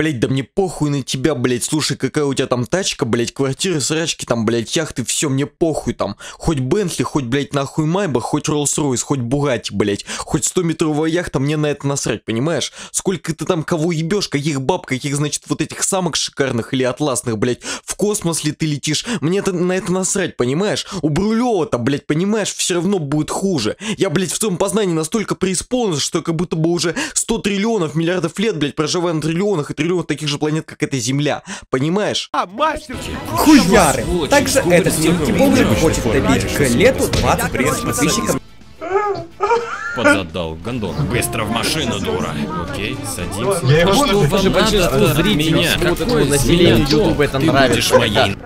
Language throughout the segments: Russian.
блядь, да мне похуй на тебя, блядь, слушай, какая у тебя там тачка, блядь, квартиры, срачки, там, блядь, яхты, все, мне похуй там. Хоть Бентли, хоть, блядь, нахуй Майба, хоть Роллс-Ройс, хоть Бугати, блядь, хоть 100-метровая яхта, мне на это насрать, понимаешь? Сколько ты там кого ебешь, каких баб, каких, значит, вот этих самок шикарных или атласных, блядь, в космос ли ты летишь, мне это на это насрать, понимаешь? У Брулева-то, блядь, понимаешь, все равно будет хуже. Я, блядь, в своем познании настолько преисполнен, что как будто бы уже 100 триллионов, миллиардов лет, блядь, проживая на триллионах и триллионах миллионов таких же планет, как эта Земля. Понимаешь? А, мастер! Хуяры! Также этот мелкий бомжик хочет добить к лету 20 пресс подписчикам. Подотдал гондон. Быстро в машину, дура. Окей, садись. Я его что даже большинству зрителей меня? Какое населению Ютуба это нравится. Моей...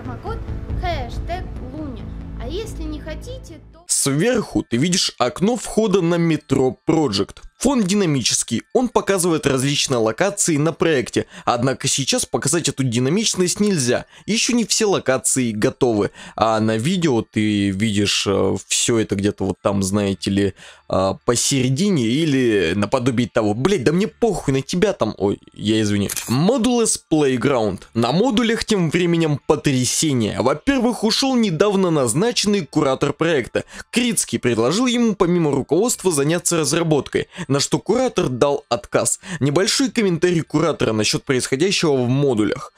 Сверху ты видишь окно входа на метро Project. Фон динамический, он показывает различные локации на проекте, однако сейчас показать эту динамичность нельзя, еще не все локации готовы, а на видео ты видишь э, все это где-то вот там, знаете ли, а, посередине или наподобие того. Блять, да мне похуй на тебя там, ой, я извини. Modules Playground. На модулях тем временем потрясение. Во-первых, ушел недавно назначенный куратор проекта. Крицкий предложил ему помимо руководства заняться разработкой на что куратор дал отказ. Небольшой комментарий куратора насчет происходящего в модулях.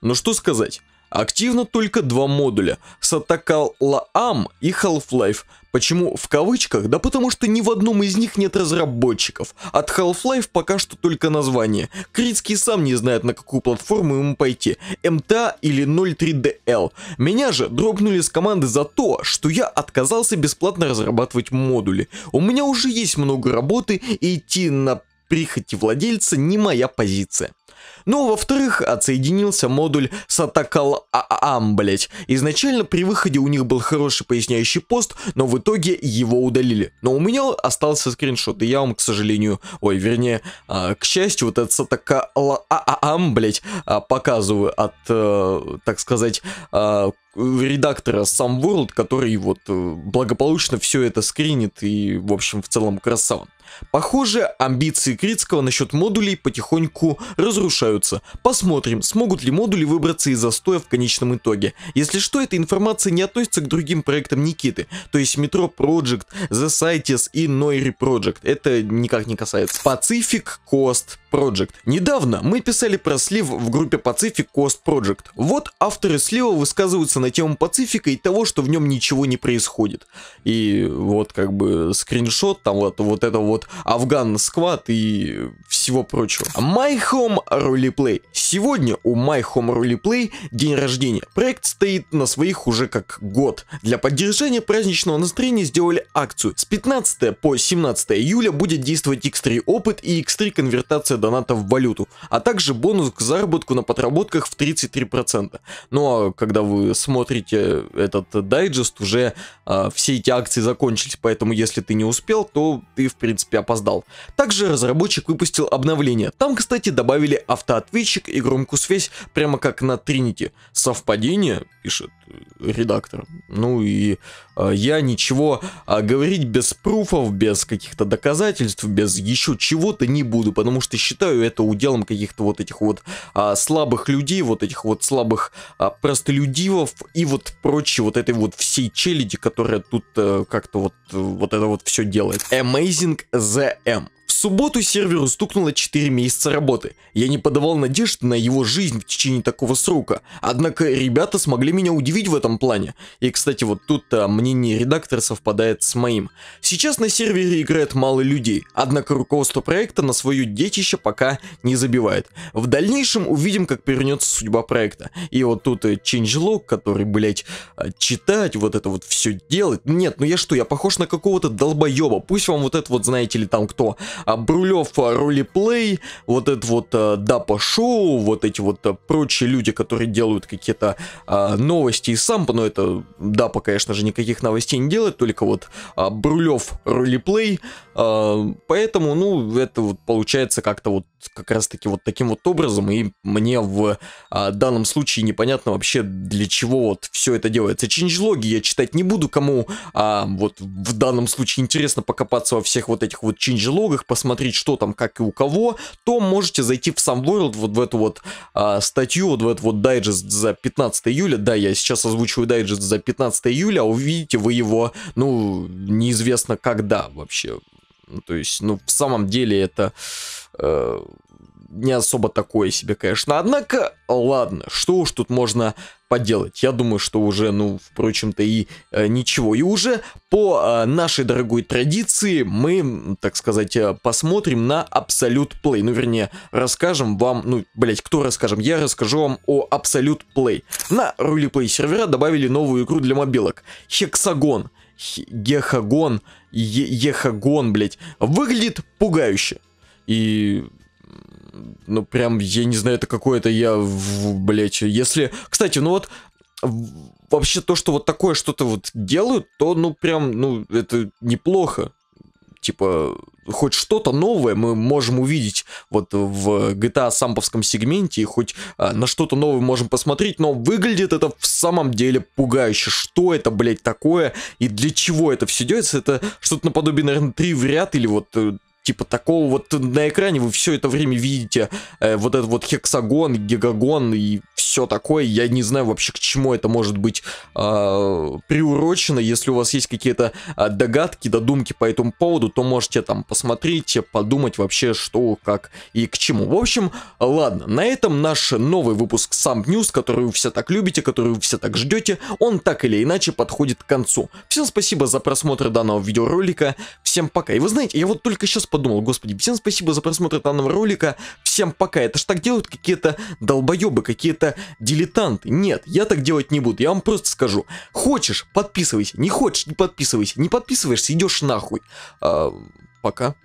Но что сказать, активно только два модуля – Сатакал Лаам и Half-Life – Почему в кавычках? Да потому что ни в одном из них нет разработчиков. От Half-Life пока что только название. Критский сам не знает, на какую платформу ему пойти, МТА или 03DL. Меня же дропнули с команды за то, что я отказался бесплатно разрабатывать модули. У меня уже есть много работы, и идти на прихоти владельца не моя позиция. Ну, во-вторых, отсоединился модуль Сатакал ААМ, блять. Изначально при выходе у них был хороший поясняющий пост, но в итоге его удалили. Но у меня остался скриншот, и я вам, к сожалению, ой, вернее, а, к счастью, вот этот Сатакал ААМ, блять, а, показываю от, а, так сказать, а, редактора сам World, который вот э, благополучно все это скринит и, в общем, в целом красава. Похоже, амбиции Критского насчет модулей потихоньку разрушаются. Посмотрим, смогут ли модули выбраться из застоя в конечном итоге. Если что, эта информация не относится к другим проектам Никиты, то есть Metro Project, The Cities и Noiri Project. Это никак не касается. Pacific Coast Project. Недавно мы писали про слив в группе Pacific Coast Project. Вот авторы слива высказываются на тему Пацифика и того, что в нем ничего не происходит. И вот как бы скриншот, там вот, вот это вот Афган Сквад и всего прочего. My Home Roleplay. Сегодня у My Home Roleplay день рождения. Проект стоит на своих уже как год. Для поддержания праздничного настроения сделали акцию. С 15 по 17 июля будет действовать X3 опыт и X3 конвертация донатов в валюту, а также бонус к заработку на подработках в 33%. Ну а когда вы смотрите этот дайджест, уже э, все эти акции закончились, поэтому если ты не успел, то ты в принципе опоздал. Также разработчик выпустил обновление. Там, кстати, добавили автоответчик и громкую связь, прямо как на Trinity. Совпадение, пишет э, редактор. Ну и э, я ничего э, говорить без пруфов, без каких-то доказательств, без еще чего-то не буду, потому что считаю, считаю это уделом каких-то вот этих вот а, слабых людей, вот этих вот слабых а, простолюдивов и вот прочей вот этой вот всей челяди, которая тут а, как-то вот, э, вот это вот все делает. Amazing zm в субботу серверу стукнуло 4 месяца работы. Я не подавал надежд на его жизнь в течение такого срока. Однако ребята смогли меня удивить в этом плане. И, кстати, вот тут-то мнение редактора совпадает с моим. Сейчас на сервере играет мало людей, однако руководство проекта на свое детище пока не забивает. В дальнейшем увидим, как перенется судьба проекта. И вот тут э, changelog, который, блять, э, читать, вот это вот все делать. Нет, ну я что, я похож на какого-то долбоеба. Пусть вам вот это вот, знаете ли, там кто а Брулев а, ролеплей, вот это вот э, Дапа Шоу, вот эти вот а, прочие люди, которые делают какие-то новости и сампа, но это Дапа, конечно же, никаких новостей не делает, только вот Брулев ролеплей, поэтому, ну, это вот получается как-то вот как раз-таки вот таким вот образом, и мне в данном случае непонятно вообще для чего вот все это делается. Ченджлоги я читать не буду, кому а вот в данном случае интересно покопаться во всех вот этих вот ченджлогах, посмотреть, что там, как и у кого, то можете зайти в сам World, вот в эту вот а, статью, вот в этот вот дайджест за 15 июля. Да, я сейчас озвучиваю дайджест за 15 июля, а увидите вы его, ну, неизвестно когда вообще. Ну, то есть, ну, в самом деле это... Э, не особо такое себе, конечно. Однако, ладно, что уж тут можно поделать. Я думаю, что уже, ну, впрочем-то и э, ничего. И уже по э, нашей дорогой традиции мы, так сказать, э, посмотрим на абсолют Play. Ну, вернее, расскажем вам, ну, блять, кто расскажем? Я расскажу вам о абсолют Play. На рулиплей сервера добавили новую игру для мобилок. Хексагон. Гехагон. Ехагон, блять. Выглядит пугающе. И ну, прям, я не знаю, это какое-то я, блядь, если... Кстати, ну вот, вообще то, что вот такое что-то вот делают, то, ну, прям, ну, это неплохо. Типа, хоть что-то новое мы можем увидеть вот в GTA самповском сегменте, и хоть а, на что-то новое можем посмотреть, но выглядит это в самом деле пугающе. Что это, блядь, такое, и для чего это все делается? Это что-то наподобие, наверное, три в ряд, или вот э, типа такого вот на экране вы все это время видите э, вот этот вот хексагон, гигагон и все такое. Я не знаю вообще, к чему это может быть э, приурочено. Если у вас есть какие-то э, догадки, додумки по этому поводу, то можете там посмотреть, подумать вообще, что, как и к чему. В общем, ладно, на этом наш новый выпуск Сам News, который вы все так любите, который вы все так ждете, он так или иначе подходит к концу. Всем спасибо за просмотр данного видеоролика, всем пока. И вы знаете, я вот только сейчас подумал, господи, всем спасибо за просмотр данного ролика, всем пока, это ж так делают какие-то долбоебы, какие-то дилетанты. Нет, я так делать не буду, я вам просто скажу. Хочешь, подписывайся, не хочешь, не подписывайся, не подписываешься, идешь нахуй. А, пока.